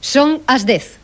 Son as 10.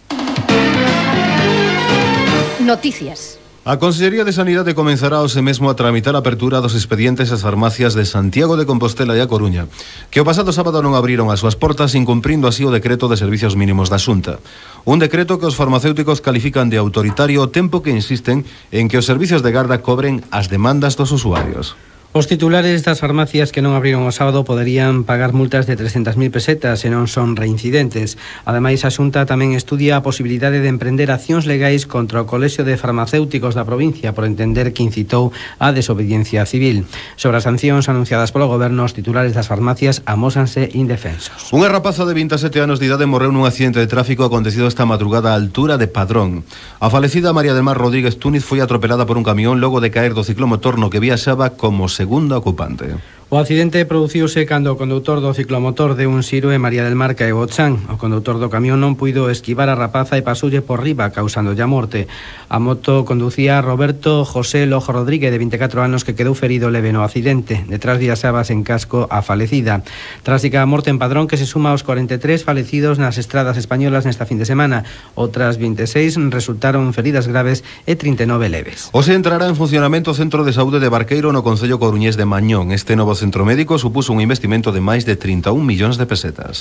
Noticias. A Consellería de Sanidade comenzará hoxe mesmo a tramitar a apertura dos expedientes ás farmacias de Santiago de Compostela e a Coruña, que o pasado sábado non abriron as súas portas incumprindo así o decreto de servicios mínimos da Xunta. Un decreto que os farmacéuticos califican de autoritario o tempo que insisten en que os servicios de garda cobren as demandas dos usuarios. Os titulares das farmacias que non abriron o sábado poderían pagar multas de 300.000 pesetas e non son reincidentes. Ademais, a Xunta tamén estudia a posibilidade de emprender accións legais contra o Colexio de Farmacéuticos da provincia por entender que incitou a desobediencia civil. Sobre as sancións anunciadas polo goberno, os titulares das farmacias amósanse indefensos. Unha rapaza de 27 anos de idade morreu nun accidente de tráfico acontecido esta madrugada a altura de Padrón. A falecida María del Mar Rodríguez Túniz foi atropelada por un camión logo de caer do ciclomotor no que viaxaba como se ...segunda ocupante. O accidente produciuse cando o condutor do ciclomotor de un xiro en María del Mar e o chan. O condutor do camión non puido esquivar a rapaza e pasoulle por riba, causando a morte. A moto conducía Roberto José Lojo Rodríguez, de 24 anos, que quedou ferido leve no accidente. Detrás de asabas en casco a falecida. Trásica a morte en padrón que se suma aos 43 falecidos nas estradas españolas nesta fin de semana. Outras 26 resultaron feridas graves e 39 leves. Hoxe entrará en funcionamento o Centro de Saúde de Barqueiro no Concello Coruñés de Mañón. Este novo centro médico supuso un investimento de más de 31 e millones de pesetas.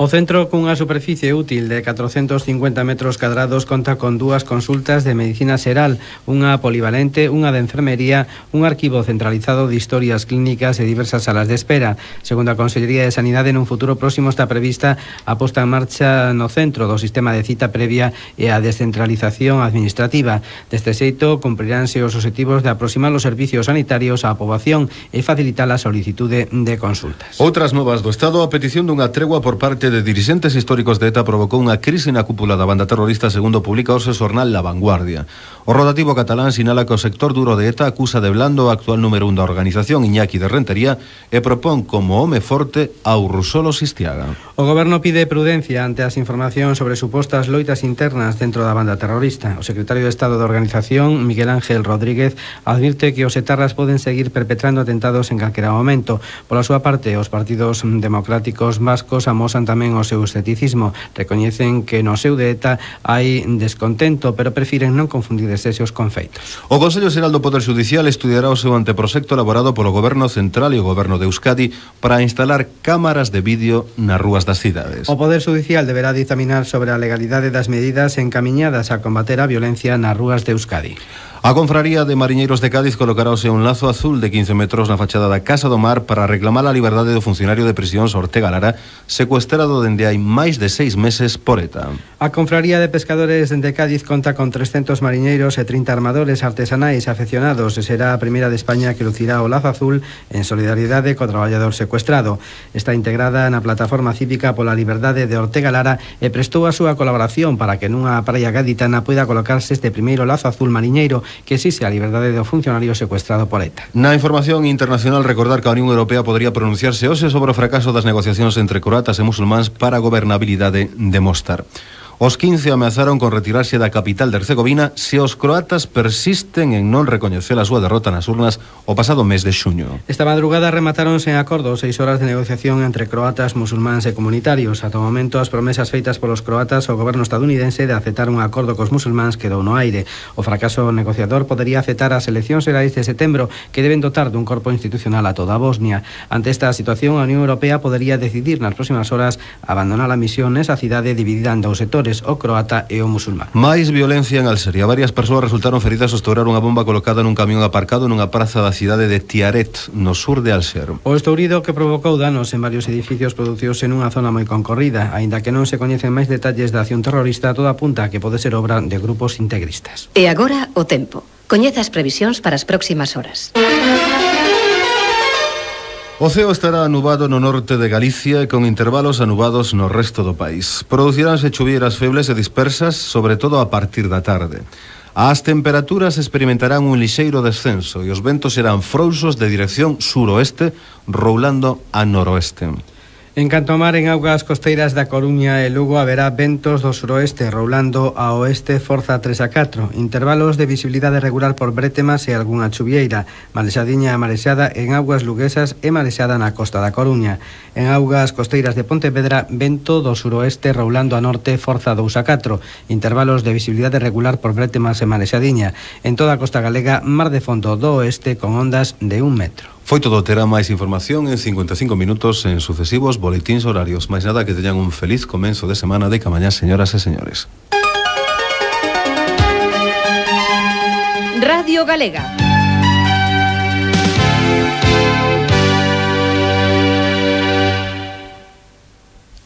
O centro cunha superficie útil de 450 metros cadrados conta con dúas consultas de medicina xeral, unha polivalente, unha de enfermería, un arquivo centralizado de historias clínicas e diversas salas de espera. Segundo a Consellería de Sanidade, nun futuro próximo está prevista a posta en marcha no centro do sistema de cita previa e a descentralización administrativa. Deste xeito, cumpriránse os objetivos de aproximar os servicios sanitarios á poboación e facilitar a solicitude de consultas. Outras novas do Estado a petición dunha tregua por parte de dirigentes históricos de ETA provocó una crisis en cúpula de la banda terrorista, segundo publica su Sornal La Vanguardia. O rotativo catalán sinala que o sector duro de ETA acusa de blando o actual número un da organización Iñaki de Rentería e propón como home forte ao Rusolo Sistiaga. O goberno pide prudencia ante as informacións sobre supostas loitas internas dentro da banda terrorista. O secretario de Estado da organización, Miguel Ángel Rodríguez, advirte que os etarras poden seguir perpetrando atentados en calquera momento. Pola súa parte, os partidos democráticos vascos amosan tamén o seu esteticismo. Recoñecen que no seu de ETA hai descontento, pero prefiren non confundir cesese os confeitos. O Consello Xeral do Poder Judicial estudiará o seu anteproxecto elaborado polo Goberno Central e o Goberno de Euskadi para instalar cámaras de vídeo nas rúas das cidades. O Poder Judicial deberá dictaminar sobre a legalidade das medidas encamiñadas a combater a violencia nas rúas de Euskadi. A Confraría de Mariñeiros de Cádiz colocarase un lazo azul de 15 metros na fachada da Casa do Mar para reclamar a liberdade do funcionario de prisións Ortega Lara, secuestrado dende hai máis de seis meses por ETA. A Confraría de Pescadores de Cádiz conta con 300 mariñeiros e 30 armadores artesanais afeccionados e será a primeira de España que lucirá o lazo azul en solidaridade co traballador secuestrado. Está integrada na plataforma cívica pola liberdade de Ortega Lara e prestou a súa colaboración para que nunha praia gaditana poida colocarse este primeiro lazo azul mariñeiro que existe a liberdade do funcionario secuestrado por ETA. Na información internacional recordar que a Unión Europea podría pronunciarse hoxe sobre o fracaso das negociacións entre croatas e musulmáns para a gobernabilidade de Mostar. Os 15 ameazaron con retirarse da capital de Herzegovina se os croatas persisten en non recoñecer a súa derrota nas urnas o pasado mes de xuño. Esta madrugada remataron sen acordo seis horas de negociación entre croatas, musulmáns e comunitarios. Ata o momento, as promesas feitas polos croatas ao goberno estadounidense de aceptar un acordo cos musulmáns quedou no aire. O fracaso negociador podería afectar as eleccións xerais de setembro que deben dotar dun corpo institucional a toda Bosnia. Ante esta situación, a Unión Europea podería decidir nas próximas horas abandonar a misión nesa cidade dividida en dous setores traballadores, o croata e o musulmán. Máis violencia en Alsería. Varias persoas resultaron feridas ao estourar unha bomba colocada nun camión aparcado nunha praza da cidade de Tiaret, no sur de Alser. O estourido que provocou danos en varios edificios en nunha zona moi concorrida, aínda que non se coñecen máis detalles da acción terrorista, toda apunta que pode ser obra de grupos integristas. E agora o tempo. Coñece as previsións para as próximas horas. O ceo estará anubado no norte de Galicia e con intervalos anubados no resto do país. Produciranse chuvieras febles e dispersas, sobre todo a partir da tarde. As temperaturas experimentarán un lixeiro descenso e os ventos serán frousos de dirección suroeste, roulando a noroeste. En canto a mar, en augas costeiras da Coruña e Lugo haberá ventos do suroeste, roulando a oeste forza 3 a 4, intervalos de visibilidade regular por brétemas e algunha chuvieira, marexadiña e marexada en augas luguesas e marexada na costa da Coruña. En augas costeiras de Pontevedra, vento do suroeste roulando a norte forza 2 a 4, intervalos de visibilidade regular por brétemas e marexadiña. En toda a costa galega, mar de fondo do oeste con ondas de un metro. Foi todo terá máis información en 55 minutos en sucesivos boletins horarios. Mais nada que teñan un feliz comenzo de semana de camañá, señoras e señores. Radio Galega.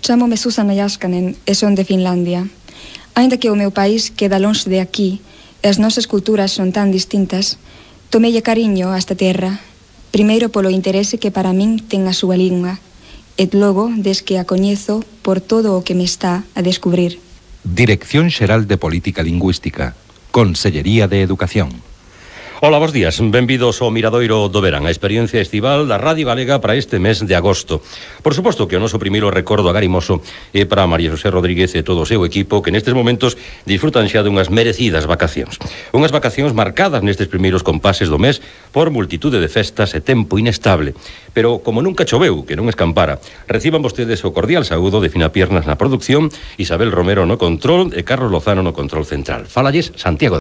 Chamome Susana Yaskanen e son de Finlandia. Ainda que o meu país queda longe de aquí e as nosas culturas son tan distintas, tomelle cariño a esta terra Primero por lo interese que para mí tenga su súa y e luego desde des que a por todo lo que me está a descubrir. Dirección Xeral de Política Lingüística, Consellería de Educación. Ola, bons días. Benvidos ao Miradoiro do Verán, a experiencia estival da Radio Galega para este mes de agosto. Por suposto que o noso primeiro recordo Garimoso é para María José Rodríguez e todo o seu equipo que nestes momentos disfrutan xa dunhas merecidas vacacións. Unhas vacacións marcadas nestes primeiros compases do mes por multitude de festas e tempo inestable. Pero como nunca choveu, que non escampara, reciban vostedes o cordial saúdo de Fina Piernas na producción, Isabel Romero no control e Carlos Lozano no control central. Falalles Santiago